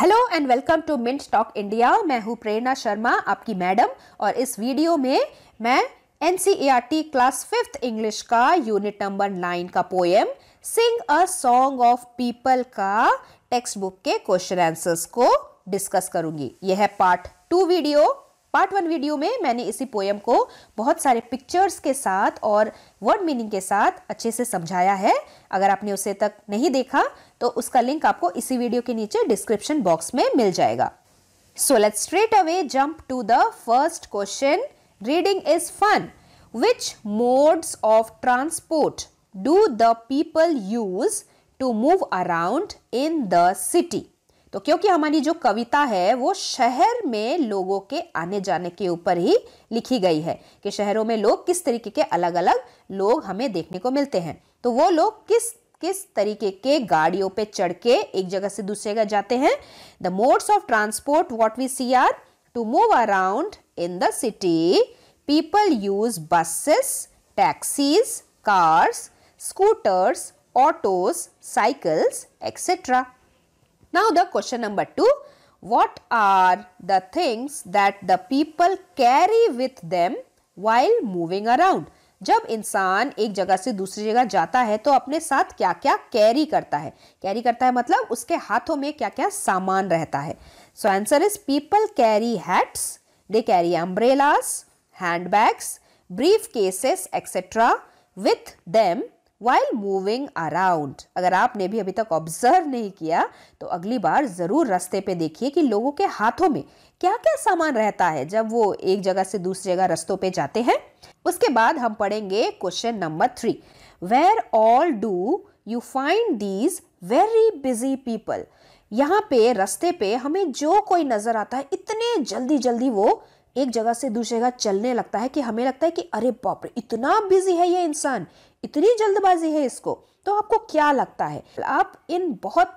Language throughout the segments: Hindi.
Hello and welcome to Mint Talk India मैं हूं प्रेरणा शर्मा आपकी मैडम और इस वीडियो में मैं एन क्लास फिफ्थ इंग्लिश का यूनिट नंबर नाइन का poem sing a song of people का टेक्स्ट बुक के क्वेश्चन आंसर्स को डिस्कस करूंगी यह है part two video part one video में मैंने इसी पोयम को बहुत सारे पिक्चर्स के साथ और वर्ड मीनिंग के साथ अच्छे से समझाया है अगर आपने उसे तक नहीं देखा तो उसका लिंक आपको इसी वीडियो के नीचे डिस्क्रिप्शन बॉक्स में मिल जाएगा so let straight away jump to the first question reading is fun which modes of transport do the people use to move around in the city तो क्योंकि हमारी जो कविता है वो शहर में लोगों के आने जाने के ऊपर ही लिखी गई है कि शहरों में लोग किस तरीके के अलग अलग लोग हमें देखने को मिलते हैं तो वो लोग किस किस तरीके के गाड़ियों पे चढ़ के एक जगह से दूसरी जगह जाते हैं the modes of transport what we see are to move around in the city people use buses taxis cars scooters autos cycles etcetera Now the question number 2. What are the things that the people carry with them while moving around? जब इंसान एक जगह से दूसरी जगह जाता है तो अपने साथ क्या क्या कैरी करता है कैरी करता है मतलब उसके हाथों में क्या क्या सामान रहता है so answer is people carry hats they carry umbrellas hand bags brief cases etcetera with them while moving around अगर आपने भी अभी तक ऑब्जर्व नहीं किया तो अगली बार ज़रूर रस्ते पे देखिए कि लोगों के हाथों में क्या क्या सामान रहता है जब वो एक जगह से दूसरी जगह रस्तों पे जाते हैं उसके बाद हम पढ़ेंगे question number three where all do you find these very busy people यहाँ पे रस्ते पे हमें जो कोई नज़र आता है इतने जल्दी जल्दी वो एक जगह से दूसरी जगह चलने लगता है कि हमें लगता है कि अरे बाप रे इतना बिजी है ये इंसान इतनी जल्दबाजी है इसको तो आपको क्या लगता है आप इन बहुत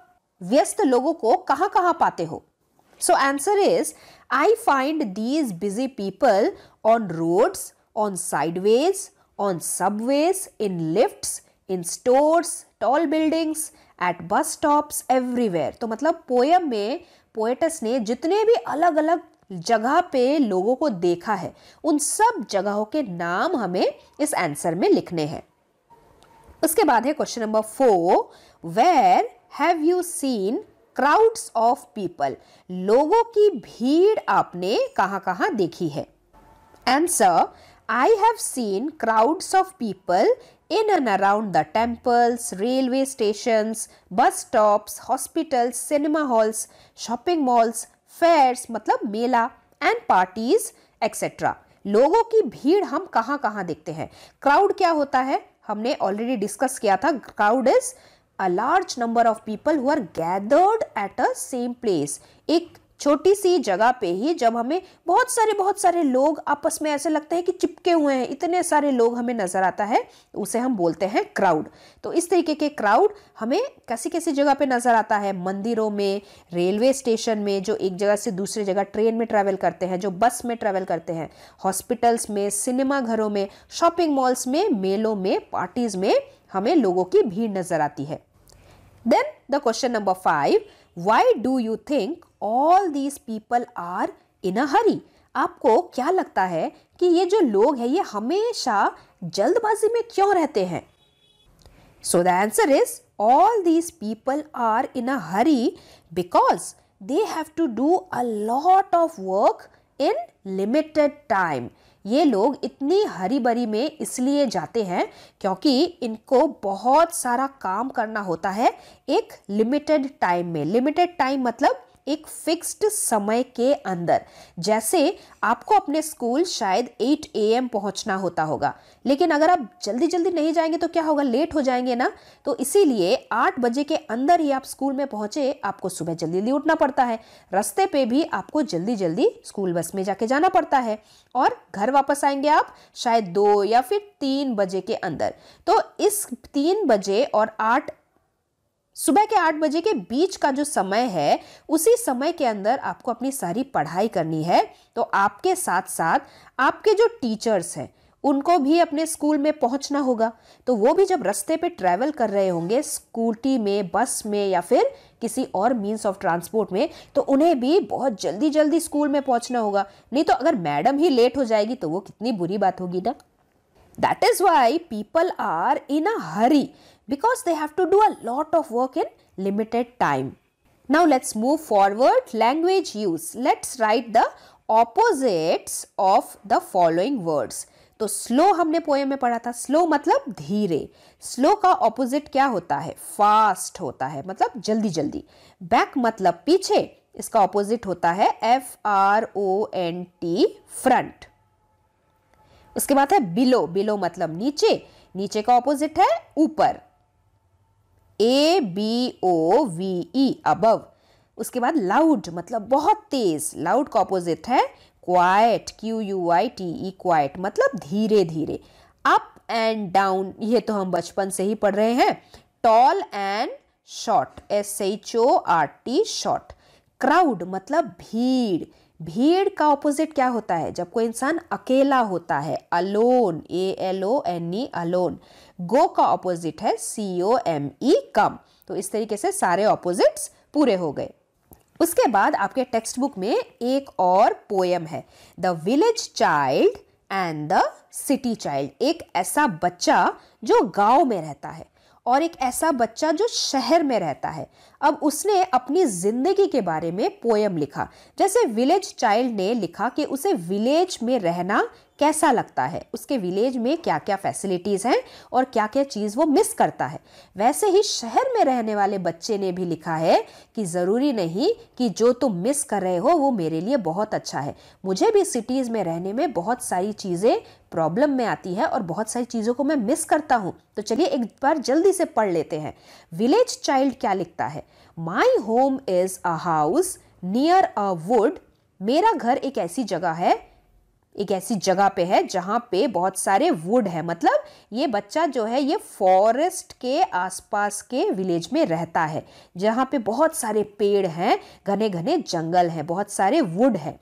व्यस्त लोगों को कहाँ कहाँ पाते हो so answer is I find these busy people on roads on sideways on subways in lifts in stores tall buildings at bus stops everywhere तो मतलब पोएम में पोएटस ने जितने भी अलग अलग जगह पे लोगों को देखा है उन सब जगहों के नाम हमें इस आंसर में लिखने हैं उसके बाद है question number four where have you seen crowds of people लोगों की भीड़ आपने कहाँ कहाँ देखी है answer I have seen crowds of people in and around the temples railway station bus stops hospitals cinema halls shopping malls fair मतलब मेला एंड पार्टीज एक्सेट्रा लोगों की भीड़ हम कहाँ कहाँ देखते हैं क्राउड क्या होता है हमने ऑलरेडी डिस्कस किया था crowd is a large number of people who are gathered at a same place एक छोटी सी जगह पे ही जब हमें बहुत सारे बहुत सारे लोग आपस में ऐसे लगते हैं कि चिपके हुए हैं इतने सारे लोग हमें नज़र आता है उसे हम बोलते हैं क्राउड तो इस तरीके के क्राउड हमें कैसी कैसी जगह पे नज़र आता है मंदिरों में रेलवे स्टेशन में जो एक जगह से दूसरी जगह ट्रेन में ट्रैवल करते हैं जो बस में ट्रैवल करते हैं हॉस्पिटल्स में सिनेमा घरों में शॉपिंग मॉल्स में मेलों में पार्टीज़ में हमें लोगों की भीड़ नज़र आती है then the question number five why do you think all these people are in a hurry आपको क्या लगता है कि ये जो लोग हैं ये हमेशा जल्दबाजी में क्यों रहते हैं so the answer is all these people are in a hurry because they have to do a lot of work in limited time ये लोग इतनी हरी भरी में इसलिए जाते हैं क्योंकि इनको बहुत सारा काम करना होता है एक लिमिटेड टाइम में लिमिटेड टाइम मतलब एक फिक्स्ड समय के अंदर जैसे आपको अपने स्कूल शायद 8 एम पहुंचना होता होगा लेकिन अगर आप जल्दी जल्दी नहीं जाएंगे तो क्या होगा लेट हो जाएंगे ना तो इसीलिए 8 बजे के अंदर ही आप स्कूल में पहुंचे आपको सुबह जल्दी जल्दी उठना पड़ता है रास्ते पे भी आपको जल्दी जल्दी स्कूल बस में जाके जाना पड़ता है और घर वापस आएंगे आप शायद दो या फिर तीन बजे के अंदर तो इस तीन बजे और आठ सुबह के आठ बजे के बीच का जो समय है उसी समय के अंदर आपको अपनी सारी पढ़ाई करनी है तो आपके साथ साथ आपके जो टीचर्स हैं उनको भी अपने स्कूल में पहुंचना होगा तो वो भी जब रास्ते पे ट्रैवल कर रहे होंगे स्कूटी में बस में या फिर किसी और मीन्स ऑफ ट्रांसपोर्ट में तो उन्हें भी बहुत जल्दी जल्दी स्कूल में पहुंचना होगा नहीं तो अगर मैडम ही लेट हो जाएगी तो वो कितनी बुरी बात होगी ना that is why people are in a hurry because they have to do a lot of work in limited time. Now let's move forward language use. Let's write the opposites of the following words. तो स्लो हमने पोएम में पढ़ा था स्लो मतलब धीरे स्लो का ऑपोजिट क्या होता है फास्ट होता है मतलब जल्दी जल्दी बैक मतलब पीछे इसका ऑपोजिट होता है F R O N T front उसके बाद है बिलो बिलो मतलब नीचे नीचे का ऑपोजिट है ऊपर A B O V E above उसके बाद लाउड मतलब बहुत तेज लाउड का ऑपोजिट है quiet Q U I T E quiet मतलब धीरे धीरे अप एंड डाउन ये तो हम बचपन से ही पढ़ रहे हैं tall and short S H O R T short crowd मतलब भीड़ भीड़ का ऑपोजिट क्या होता है जब कोई इंसान अकेला होता है alone A L O N E alone go का ऑपोजिट है सी ओ एम ई कम तो इस तरीके से सारे ऑपोजिट्स पूरे हो गए उसके बाद आपके टेक्स्ट बुक में एक और पोएम है the village child and the city child एक ऐसा बच्चा जो गांव में रहता है और एक ऐसा बच्चा जो शहर में रहता है अब उसने अपनी जिंदगी के बारे में पोयम लिखा जैसे विलेज चाइल्ड ने लिखा कि उसे विलेज में रहना कैसा लगता है उसके विलेज में क्या क्या फैसिलिटीज़ हैं और क्या क्या चीज़ वो मिस करता है वैसे ही शहर में रहने वाले बच्चे ने भी लिखा है कि ज़रूरी नहीं कि जो तुम मिस कर रहे हो वो मेरे लिए बहुत अच्छा है मुझे भी सिटीज़ में रहने में बहुत सारी चीज़ें प्रॉब्लम में आती है और बहुत सारी चीज़ों को मैं मिस करता हूँ तो चलिए एक बार जल्दी से पढ़ लेते हैं विलेज चाइल्ड क्या लिखता है my home is a house near a wood मेरा घर एक ऐसी जगह है एक ऐसी जगह पे है जहाँ पे बहुत सारे वुड है मतलब ये बच्चा जो है ये फॉरेस्ट के आसपास के विलेज में रहता है जहाँ पे बहुत सारे पेड़ हैं घने घने जंगल हैं बहुत सारे वुड है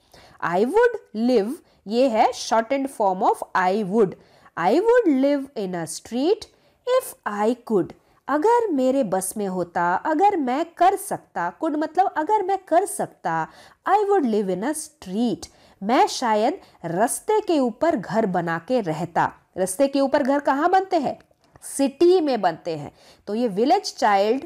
आई वुड लिव ये है short and form of I would I would live in a street if I could अगर मेरे बस में होता अगर मैं कर सकता कुड मतलब अगर मैं कर सकता I would live in a street मैं शायद रस्ते के ऊपर घर बना के रहता रस्ते के ऊपर घर कहाँ बनते हैं सिटी में बनते हैं तो ये विलेज चाइल्ड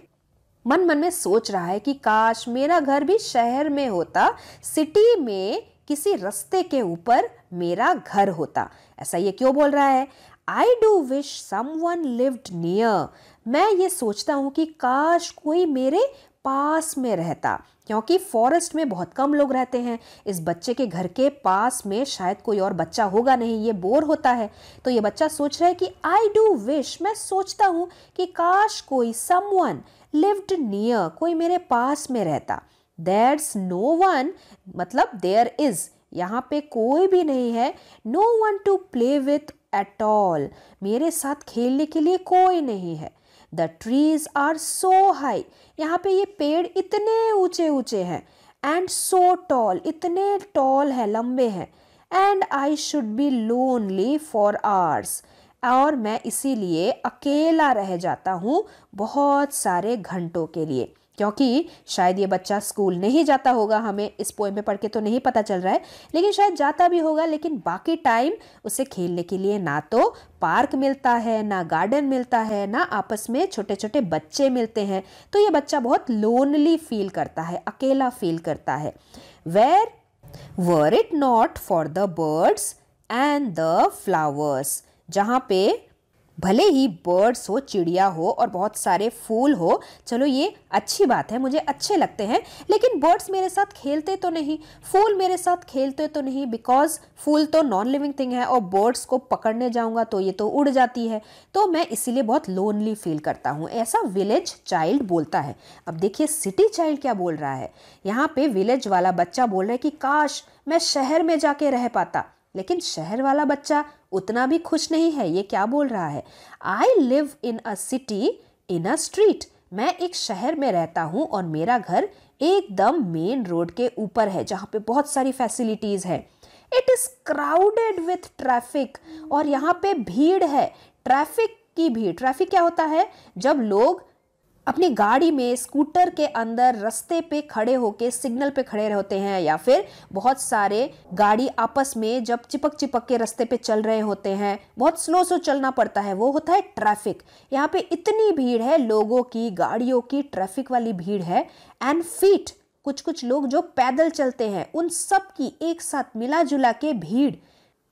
मन मन में सोच रहा है कि काश मेरा घर भी शहर में होता सिटी में किसी रस्ते के ऊपर मेरा घर होता ऐसा ये क्यों बोल रहा है I do wish someone lived near मैं ये सोचता हूँ कि काश कोई मेरे पास में रहता क्योंकि फॉरेस्ट में बहुत कम लोग रहते हैं इस बच्चे के घर के पास में शायद कोई और बच्चा होगा नहीं ये बोर होता है तो ये बच्चा सोच रहा है कि आई डू विश मैं सोचता हूँ कि काश कोई सम वन लिव्ड नियर कोई मेरे पास में रहता देर्स नो वन मतलब देयर इज़ यहाँ पे कोई भी नहीं है no one to play with at all मेरे साथ खेलने के लिए कोई नहीं है the trees are so high यहाँ पे ये पेड़ इतने ऊंचे ऊंचे हैं एंड सो टॉल इतने टॉल है लंबे हैं and I should be lonely for hours और मैं इसीलिए अकेला रह जाता हूँ बहुत सारे घंटों के लिए क्योंकि शायद ये बच्चा स्कूल नहीं जाता होगा हमें इस पोएम में पढ़ के तो नहीं पता चल रहा है लेकिन शायद जाता भी होगा लेकिन बाकी टाइम उसे खेलने के लिए ना तो पार्क मिलता है ना गार्डन मिलता है ना आपस में छोटे छोटे बच्चे मिलते हैं तो ये बच्चा बहुत लोनली फील करता है अकेला फील करता है where were it not for the birds and the flowers जहाँ पे भले ही बर्ड्स हो चिड़िया हो और बहुत सारे फूल हो चलो ये अच्छी बात है मुझे अच्छे लगते हैं लेकिन बर्ड्स मेरे साथ खेलते तो नहीं फूल मेरे साथ खेलते तो नहीं बिकॉज फूल तो नॉन लिविंग थिंग है और बर्ड्स को पकड़ने जाऊंगा तो ये तो उड़ जाती है तो मैं इसीलिए बहुत लोनली फील करता हूँ ऐसा विलेज चाइल्ड बोलता है अब देखिए सिटी चाइल्ड क्या बोल रहा है यहाँ पे विलेज वाला बच्चा बोल रहा है कि काश मैं शहर में जाके रह पाता लेकिन शहर वाला बच्चा उतना भी खुश नहीं है ये क्या बोल रहा है I live in a city in a street मैं एक शहर में रहता हूँ और मेरा घर एकदम मेन रोड के ऊपर है जहाँ पे बहुत सारी फैसिलिटीज़ है it is crowded with traffic और यहाँ पे भीड़ है ट्रैफिक की भीड़ ट्रैफिक क्या होता है जब लोग अपनी गाड़ी में स्कूटर के अंदर रस्ते पे खड़े होके सिग्नल पे खड़े होते हैं या फिर बहुत सारे गाड़ी आपस में जब चिपक चिपक के रस्ते पे चल रहे होते हैं बहुत स्लो स्लो चलना पड़ता है वो होता है ट्रैफिक यहाँ पे इतनी भीड़ है लोगों की गाड़ियों की ट्रैफिक वाली भीड़ है एंड फीट कुछ कुछ लोग जो पैदल चलते हैं उन सब की एक साथ मिला जुला के भीड़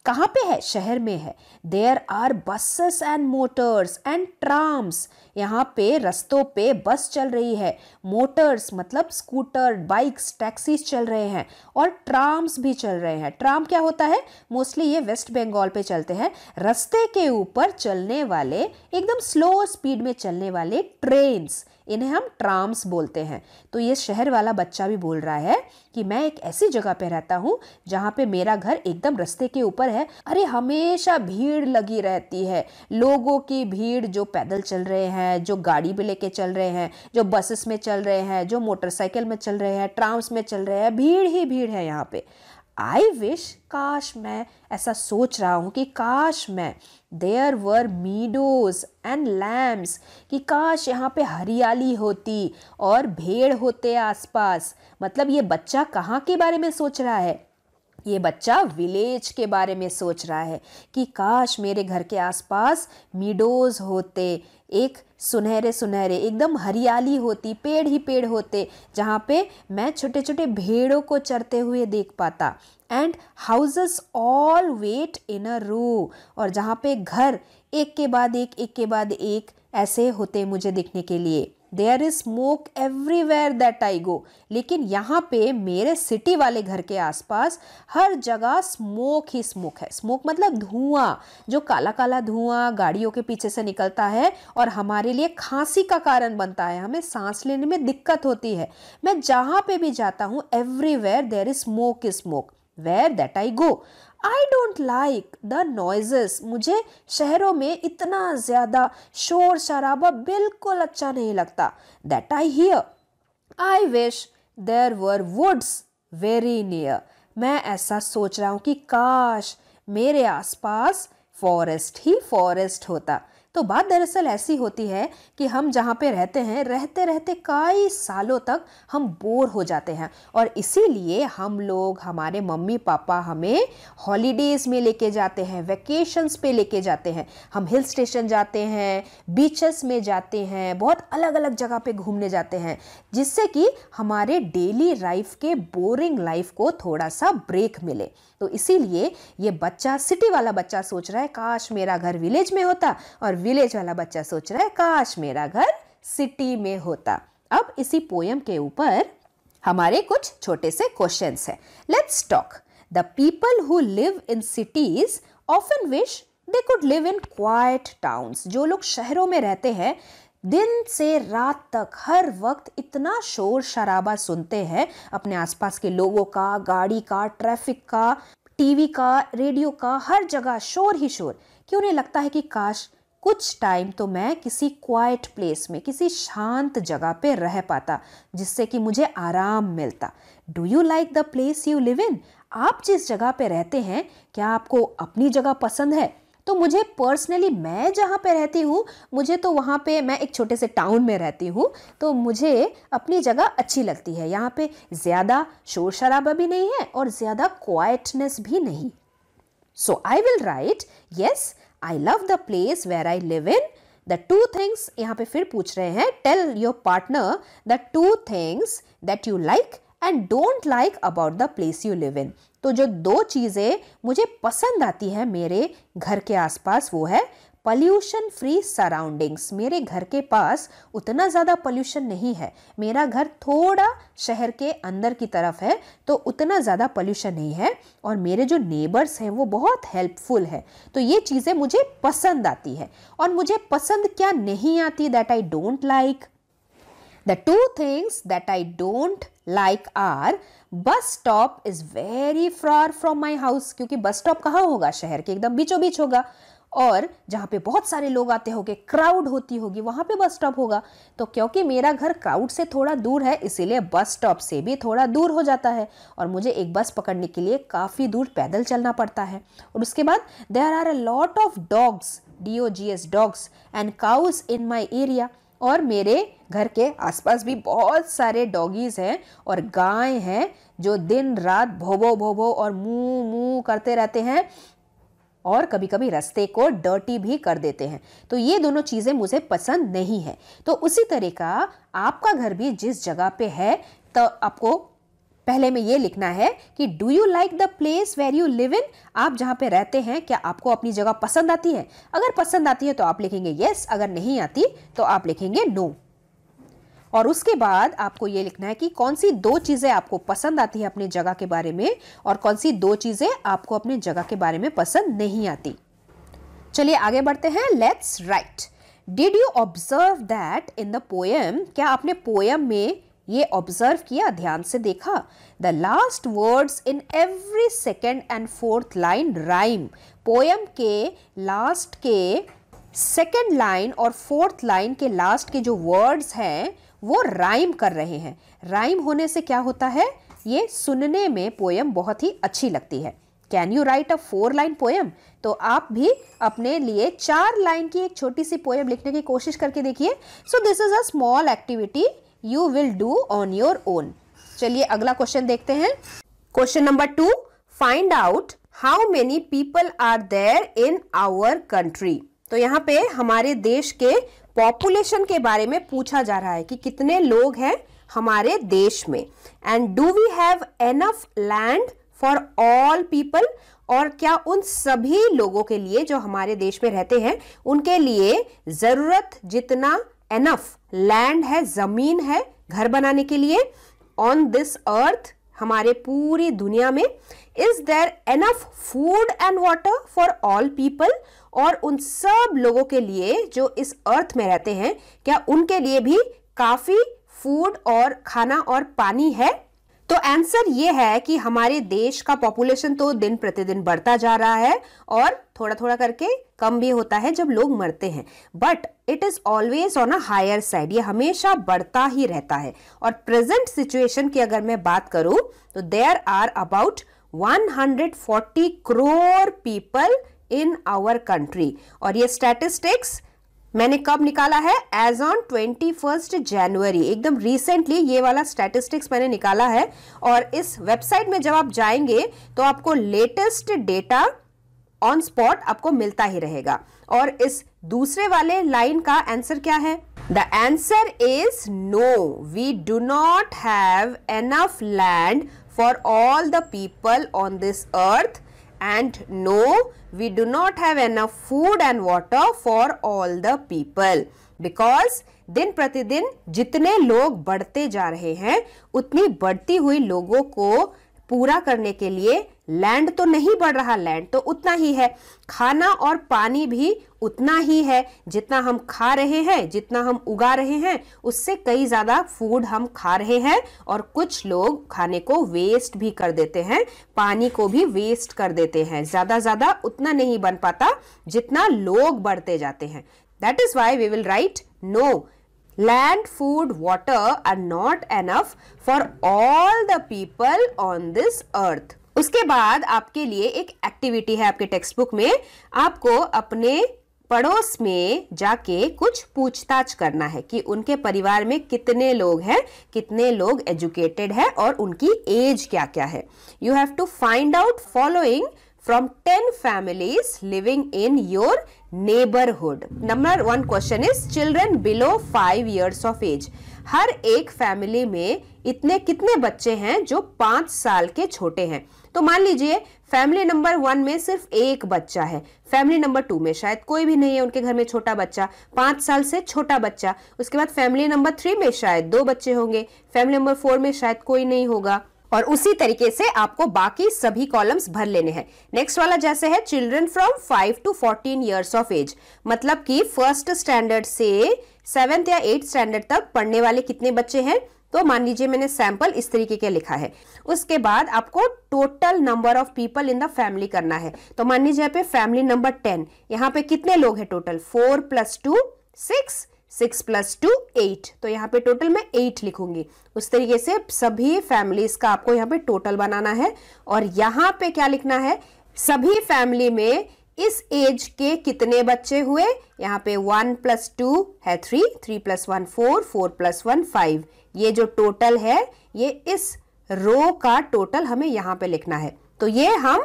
कहाँ पे है शहर में है there are buses and motors and trams यहाँ पे रस्तों पे बस चल रही है मोटर्स मतलब स्कूटर बाइक्स टैक्सीज चल रहे हैं और ट्राम्स भी चल रहे हैं ट्राम क्या होता है मोस्टली ये वेस्ट बंगाल पे चलते हैं रस्ते के ऊपर चलने वाले एकदम स्लो स्पीड में चलने वाले ट्रेन्स इन्हें हम ट्राम्स बोलते हैं तो ये शहर वाला बच्चा भी बोल रहा है कि मैं एक ऐसी जगह पे रहता हूँ जहाँ पे मेरा घर एकदम रस्ते के ऊपर है अरे हमेशा भीड़ लगी रहती है लोगों की भीड़ जो पैदल चल रहे हैं जो गाड़ी भी लेके चल रहे हैं जो बसेस में चल रहे हैं जो मोटरसाइकिल में चल रहे हैं ट्राम्स में चल रहे हैं भीड़ ही भीड़ है यहाँ पे आई विश काश मैं ऐसा सोच रहा हूँ कि काश मैं there were meadows and lambs कि काश यहाँ पे हरियाली होती और भेड़ होते आसपास मतलब ये बच्चा कहाँ के बारे में सोच रहा है ये बच्चा विलेज के बारे में सोच रहा है कि काश मेरे घर के आसपास मीडोज होते एक सुनहरे सुनहरे एकदम हरियाली होती पेड़ ही पेड़ होते जहाँ पे मैं छोटे छोटे भेड़ों को चरते हुए देख पाता and houses all wet in a row और जहाँ पे घर एक के बाद एक एक के बाद एक ऐसे होते मुझे दिखने के लिए there is smoke everywhere that I go लेकिन यहाँ पे मेरे सिटी वाले घर के आसपास हर जगह स्मोक ही स्मोक है स्मोक मतलब धुआं जो काला काला धुआं गाड़ियों के पीछे से निकलता है और हमारे लिए खांसी का कारण बनता है हमें सांस लेने में दिक्कत होती है मैं जहाँ पे भी जाता हूँ everywhere there is smoke is smoke where that I go I don't like the noises मुझे शहरों में इतना ज़्यादा शोर शराबा बिल्कुल अच्छा नहीं लगता that I hear I wish there were woods very near मैं ऐसा सोच रहा हूँ कि काश मेरे आसपास फॉरेस्ट ही फॉरेस्ट होता तो बात दरअसल ऐसी होती है कि हम जहाँ पे रहते हैं रहते रहते कई सालों तक हम बोर हो जाते हैं और इसीलिए हम लोग हमारे मम्मी पापा हमें हॉलीडेज़ में लेके जाते हैं वैकेशंस पे लेके जाते हैं हम हिल स्टेशन जाते हैं बीचेस में जाते हैं बहुत अलग अलग जगह पे घूमने जाते हैं जिससे कि हमारे डेली लाइफ के बोरिंग लाइफ को थोड़ा सा ब्रेक मिले तो इसीलिए ये बच्चा सिटी वाला बच्चा सोच रहा है काश मेरा घर विलेज में होता और विलेज वाला बच्चा सोच रहा है काश मेरा घर सिटी में होता अब इसी पोयम के ऊपर हमारे कुछ छोटे से क्वेश्चन है let's talk the people who live in cities often wish they could live in quiet towns जो लोग शहरों में रहते हैं दिन से रात तक हर वक्त इतना शोर शराबा सुनते हैं अपने आसपास के लोगों का गाड़ी का ट्रैफिक का टीवी का रेडियो का हर जगह शोर ही शोर कि उन्हें लगता है कि काश कुछ टाइम तो मैं किसी क्वाइट प्लेस में किसी शांत जगह पे रह पाता जिससे कि मुझे आराम मिलता do you like the place you live in आप जिस जगह पे रहते हैं क्या आपको अपनी जगह पसंद है तो मुझे पर्सनली मैं जहाँ पे रहती हूँ मुझे तो वहाँ पे मैं एक छोटे से टाउन में रहती हूँ तो मुझे अपनी जगह अच्छी लगती है यहाँ पे ज़्यादा शोर शराबा भी नहीं है और ज़्यादा क्वाइटनेस भी नहीं so I will write yes I love the place where I live in the two things यहाँ पे फिर पूछ रहे हैं tell your partner the two things that you like and don't like about the place you live in तो जो दो चीज़ें मुझे पसंद आती हैं मेरे घर के आसपास वो है पॉल्यूशन फ्री सराउंडिंग्स मेरे घर के पास उतना ज़्यादा पॉल्यूशन नहीं है मेरा घर थोड़ा शहर के अंदर की तरफ है तो उतना ज़्यादा पॉल्यूशन नहीं है और मेरे जो नेबर्स हैं वो बहुत हेल्पफुल है तो ये चीज़ें मुझे पसंद आती है और मुझे पसंद क्या नहीं आती that I don't like The two things that I don't like are bus stop is very far from my house क्योंकि बस स्टॉप कहाँ होगा शहर के एकदम बीचों बीच होगा और जहाँ पे बहुत सारे लोग आते होंगे क्राउड होती होगी वहाँ पे बस स्टॉप होगा तो क्योंकि मेरा घर क्राउड से थोड़ा दूर है इसीलिए बस स्टॉप से भी थोड़ा दूर हो जाता है और मुझे एक बस पकड़ने के लिए काफ़ी दूर पैदल चलना पड़ता है और उसके बाद there are a lot of dogs D O G S dogs and cows in my area और मेरे घर के आसपास भी बहुत सारे डॉगीज़ हैं और गाय हैं जो दिन रात भोबो भोबो और मुँह मुँह करते रहते हैं और कभी कभी रस्ते को डर्टी भी कर देते हैं तो ये दोनों चीज़ें मुझे पसंद नहीं है तो उसी तरह का आपका घर भी जिस जगह पे है तो आपको पहले में ये लिखना है कि do you like the place where you live in आप जहाँ पे रहते हैं क्या आपको अपनी जगह पसंद आती है अगर पसंद आती है तो आप लिखेंगे येस yes, अगर नहीं आती तो आप लिखेंगे नो no. और उसके बाद आपको ये लिखना है कि कौन सी दो चीज़ें आपको पसंद आती है अपनी जगह के बारे में और कौन सी दो चीज़ें आपको अपनी जगह के बारे में पसंद नहीं आती चलिए आगे बढ़ते हैं let's write did you observe that in the poem क्या आपने पोएम में ये ऑब्जर्व किया ध्यान से देखा the last words in every second and fourth line rhyme poem के लास्ट के सेकेंड लाइन और फोर्थ लाइन के लास्ट के जो वर्ड्स हैं वो राइम कर रहे हैं राइम होने से क्या होता है ये सुनने में पोएम बहुत ही अच्छी लगती है can you write a four line poem तो आप भी अपने लिए चार लाइन की एक छोटी सी पोएम लिखने की कोशिश करके देखिए so this is a small activity you will do on your own चलिए अगला क्वेश्चन देखते हैं question number two find out how many people are there in our country तो यहाँ पे हमारे देश के पॉपुलेशन के बारे में पूछा जा रहा है कि कितने लोग हैं हमारे देश में and do we have enough land for all people और क्या उन सभी लोगों के लिए जो हमारे देश में रहते हैं उनके लिए ज़रूरत जितना एनफ लैंड है ज़मीन है घर बनाने के लिए ऑन दिस अर्थ हमारे पूरी दुनिया में is there enough food and water for all people और उन सब लोगों के लिए जो इस अर्थ में रहते हैं क्या उनके लिए भी काफ़ी फूड और खाना और पानी है तो आंसर ये है कि हमारे देश का पॉपुलेशन तो दिन प्रतिदिन बढ़ता जा रहा है और थोड़ा थोड़ा करके कम भी होता है जब लोग मरते हैं but it is always on a higher side ये हमेशा बढ़ता ही रहता है और प्रेजेंट सिचुएशन की अगर मैं बात करूं तो there are about 140 crore people in our country और ये स्टैटिस्टिक्स मैंने कब निकाला है as on twenty first January एकदम रिसेंटली ये वाला स्टैटिस्टिक्स मैंने निकाला है और इस वेबसाइट में जब आप जाएंगे तो आपको लेटेस्ट डेटा ऑन स्पॉट आपको मिलता ही रहेगा और इस दूसरे वाले लाइन का आंसर क्या है the answer is no we do not have enough land for all the people on this earth And no, we do not have enough food and water for all the people. Because दिन प्रतिदिन जितने लोग बढ़ते जा रहे हैं उतनी बढ़ती हुई लोगों को पूरा करने के लिए लैंड तो नहीं बढ़ रहा लैंड तो उतना ही है खाना और पानी भी उतना ही है जितना हम खा रहे हैं जितना हम उगा रहे हैं उससे कई ज़्यादा फूड हम खा रहे हैं और कुछ लोग खाने को वेस्ट भी कर देते हैं पानी को भी वेस्ट कर देते हैं ज़्यादा ज़्यादा उतना नहीं बन पाता जितना लोग बढ़ते जाते हैं that is why we will write no Land, food, water are not enough for all the people on this earth. उसके बाद आपके लिए एक एक्टिविटी है आपके टेक्स्ट बुक में आपको अपने पड़ोस में जाके कुछ पूछताछ करना है कि उनके परिवार में कितने लोग हैं कितने लोग एजुकेटेड हैं और उनकी एज क्या क्या है you have to find out following from 10 families living in your neighborhood. Number one question is children below 5 years of age. हर एक फैमिली में इतने कितने बच्चे हैं जो पांच साल के छोटे हैं तो मान लीजिए फैमिली नंबर वन में सिर्फ एक बच्चा है फैमिली नंबर टू में शायद कोई भी नहीं है उनके घर में छोटा बच्चा पांच साल से छोटा बच्चा उसके बाद फैमिली नंबर थ्री में शायद दो बच्चे होंगे फैमिली नंबर फोर में शायद कोई नहीं होगा और उसी तरीके से आपको बाकी सभी कॉलम्स भर लेने हैं नेक्स्ट वाला जैसे है children from five to fourteen years of age मतलब कि फर्स्ट स्टैंडर्ड से सेवेंथ या एट स्टैंडर्ड तक पढ़ने वाले कितने बच्चे हैं तो मान लीजिए मैंने सैंपल इस तरीके के लिखा है उसके बाद आपको total number of people in the family करना है तो मान लीजिए यहाँ पे फैमिली नंबर टेन यहाँ पे कितने लोग हैं total four plus two six six plus two eight तो यहाँ पे टोटल मैं एट लिखूंगी उस तरीके से सभी फैमिलीज का आपको यहाँ पे टोटल बनाना है और यहाँ पे क्या लिखना है सभी फैमिली में इस एज के कितने बच्चे हुए यहाँ पे वन प्लस टू है three three plus one four four plus one five ये जो टोटल है ये इस रो का टोटल हमें यहाँ पे लिखना है तो ये हम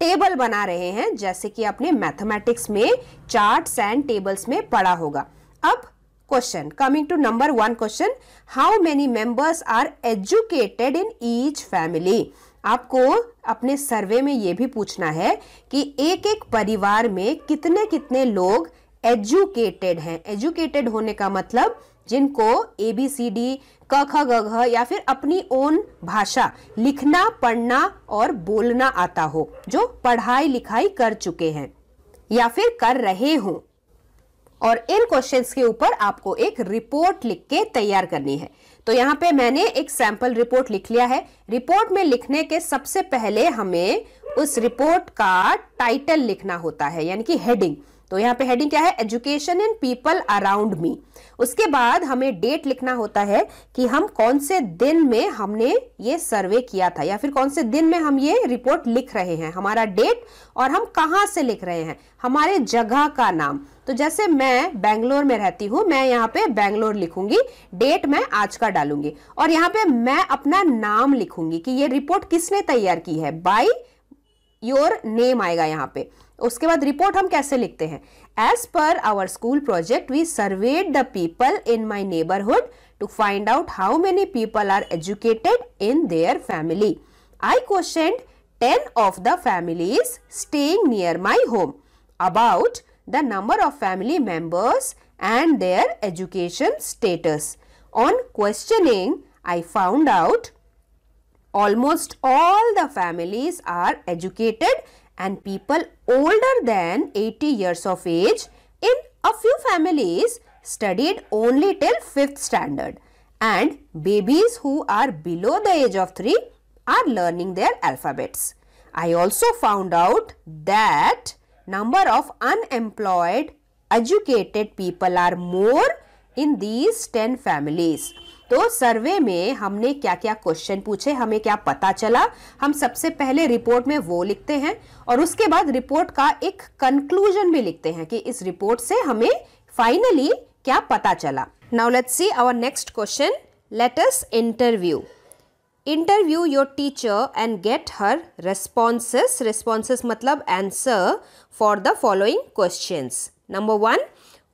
टेबल बना रहे हैं जैसे कि आपने मैथमेटिक्स में चार्ट्स एंड टेबल्स में पढ़ा होगा अब question coming to number one question how many members are educated in each family आपको अपने सर्वे में यह भी पूछना है कि एक एक परिवार में कितने कितने लोग एजुकेटेड हैं एजुकेटेड होने का मतलब जिनको ए बी सी डी क ख ग घ या फिर अपनी ओन भाषा लिखना पढ़ना और बोलना आता हो जो पढ़ाई लिखाई कर चुके हैं या फिर कर रहे हों और इन क्वेश्चंस के ऊपर आपको एक रिपोर्ट लिख के तैयार करनी है तो यहाँ पे मैंने एक सैंपल रिपोर्ट लिख लिया है रिपोर्ट में लिखने के सबसे पहले हमें उस रिपोर्ट का टाइटल लिखना होता है यानी कि हेडिंग तो यहाँ पे हेडिंग क्या है education in people around me उसके बाद हमें डेट लिखना होता है कि हम कौन से दिन में हमने ये सर्वे किया था या फिर कौन से दिन में हम ये रिपोर्ट लिख रहे हैं हमारा डेट और हम कहाँ से लिख रहे हैं हमारे जगह का नाम तो जैसे मैं बैंगलोर में रहती हूँ मैं यहाँ पे बैंगलोर लिखूंगी डेट मैं आज का डालूंगी और यहाँ पे मैं अपना नाम लिखूंगी कि ये रिपोर्ट किसने तैयार की है बाई योर नेम आएगा यहाँ पे उसके बाद रिपोर्ट हम कैसे लिखते हैं as per our school project we surveyed the people in my neighbourhood to find out how many people are educated in their family I question ten of the families staying near my home about the number of family members and their education status on questioning I found out Almost all the families are educated and people older than 80 years of age in a few families studied only till 5th standard and babies who are below the age of 3 are learning their alphabets. I also found out that number of unemployed educated people are more in these ten families तो सर्वे में हमने क्या क्या क्वेश्चन पूछे हमें क्या पता चला हम सबसे पहले रिपोर्ट में वो लिखते हैं और उसके बाद रिपोर्ट का एक कंक्लूजन भी लिखते हैं कि इस रिपोर्ट से हमें फाइनली क्या पता चला now let's see our next question let's interview interview your teacher and get her responses responses मतलब answer for the following question number one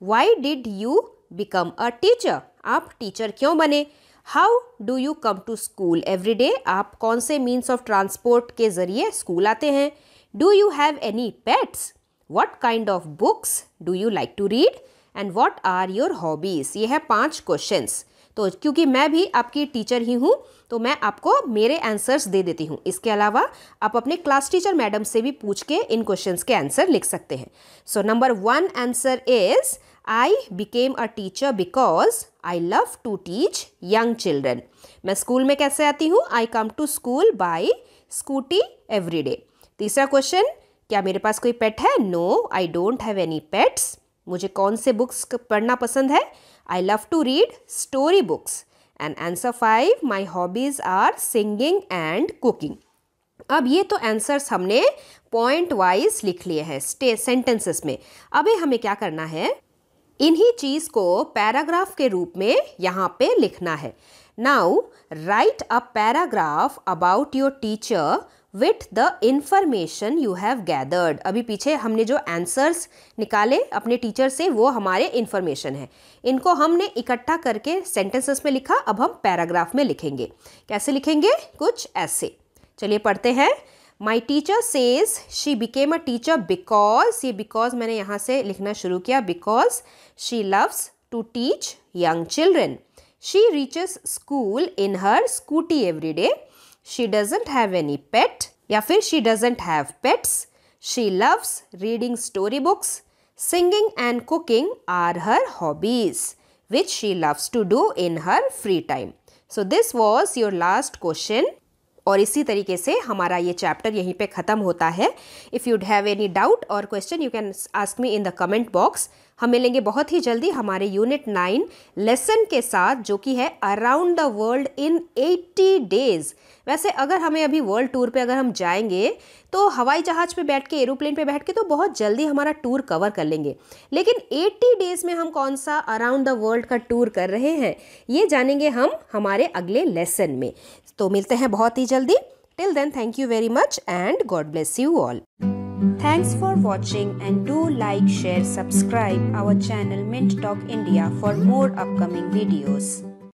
why did you become a teacher आप टीचर क्यों बने how do you come to school every day आप कौन से मीन्स ऑफ ट्रांसपोर्ट के ज़रिए स्कूल आते हैं do you have any pets what kind of books do you like to read and what are your hobbies ये है पाँच क्वेश्चंस तो क्योंकि मैं भी आपकी टीचर ही हूँ तो मैं आपको मेरे आंसर्स दे देती हूँ इसके अलावा आप अपने क्लास टीचर मैडम से भी पूछ के इन क्वेश्चंस के आंसर लिख सकते हैं so number one answer is I became a teacher because I love to teach young children. मैं स्कूल में कैसे आती हूँ I come to school by scooty every day. तीसरा क्वेश्चन क्या मेरे पास कोई पेट है No, I don't have any pets. मुझे कौन से बुक्स पढ़ना पसंद है I love to read story books. And answer five my hobbies are singing and cooking. अब ये तो answers हमने पॉइंट वाइज लिख लिए हैं स्टे सेंटेंसेस में अभी हमें क्या करना है इन्हीं चीज़ को पैराग्राफ के रूप में यहाँ पे लिखना है now write a paragraph about your teacher with the information you have gathered अभी पीछे हमने जो आंसर्स निकाले अपने टीचर से वो हमारे इन्फॉर्मेशन है इनको हमने इकट्ठा करके सेंटेंसेस में लिखा अब हम पैराग्राफ में लिखेंगे कैसे लिखेंगे कुछ ऐसे चलिए पढ़ते हैं my teacher says she became a teacher because ये बिकॉज मैंने यहाँ से लिखना शुरू किया because she loves to teach young children she reaches school in her scooty every day she doesn't have any pet या फिर she doesn't have pets she loves reading story books singing and cooking are her hobbies which she loves to do in her free time. So this was your last question. और इसी तरीके से हमारा ये चैप्टर यहीं पे ख़त्म होता है if you'd have any doubt और question you can ask me in the comment box हम मिलेंगे बहुत ही जल्दी हमारे यूनिट नाइन लेसन के साथ जो कि है around the world in 80 days वैसे अगर हमें अभी वर्ल्ड टूर पे अगर हम जाएंगे तो हवाई जहाज़ पे बैठ के एरोप्लेन पे बैठ के तो बहुत जल्दी हमारा टूर कवर कर लेंगे लेकिन 80 डेज़ में हम कौन सा अराउंड द वर्ल्ड का टूर कर रहे हैं ये जानेंगे हम हमारे अगले लेसन में तो मिलते हैं बहुत ही जल्दी till then thank you very much and God bless you all Thanks for watching and do like, share, subscribe our channel Mint Talk India for more upcoming videos.